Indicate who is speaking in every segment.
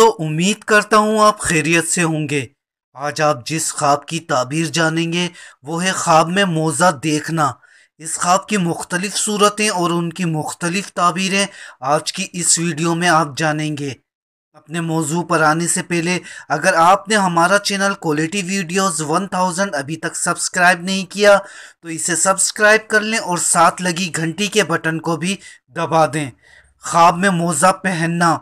Speaker 1: दोस्तों उम्मीद करता हूँ आप खैरियत से होंगे आज आप जिस ख्वाब की ताबीर जानेंगे वो है ख्वाब में मोज़ा देखना इस ख्वाब की मुख्तलिफ सूरतें और उनकी मुख्तलिफ ताबीरें आज की इस वीडियो में आप जानेंगे अपने मौजू पर आने से पहले अगर आपने हमारा चैनल क्वालिटी वीडियोस 1000 अभी तक सब्सक्राइब नहीं किया तो इसे सब्सक्राइब कर लें और साथ लगी घंटी के बटन को भी दबा दें ख्वाब में मोज़ा पहनना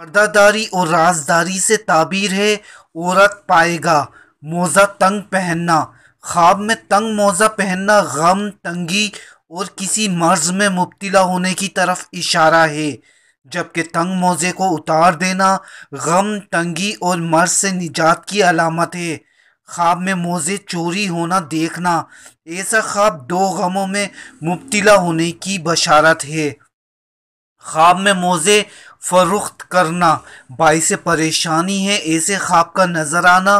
Speaker 1: पर्दादारी और राजदारी से ताबीर है औरत पाएगा मोज़ा तंग पहनना ख्वाब में तंग मोज़ा पहनना गम तंगी और किसी मर्ज में मुबतला होने की तरफ इशारा है जबकि तंग मोज़े को उतार देना गम तंगी और मर्ज से निजात की अलामत है ख्वाब में मोज़े चोरी होना देखना ऐसा ख्वाब दो गमों में मुबतला होने की बशारत है ख्वाब में मोज़े फरोख्त करना बायस परेशानी है ऐसे ख्वाब का नज़र आना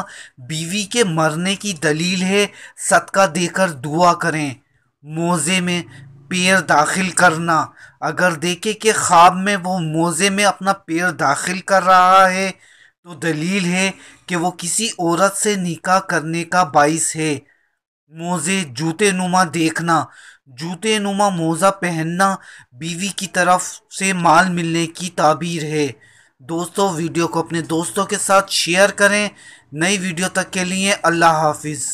Speaker 1: बीवी के मरने की दलील है सदका देकर दुआ करें मोज़े में पैर दाखिल करना अगर देखे कि ख्वाब में वो मोज़े में अपना पैर दाखिल कर रहा है तो दलील है कि वो किसी औरत से निकाह करने का बाइस है मोज़े जूते नुमा देखना जूते नुमा मोज़ा पहनना बीवी की तरफ से माल मिलने की ताबीर है दोस्तों वीडियो को अपने दोस्तों के साथ शेयर करें नई वीडियो तक के लिए अल्लाह हाफिज़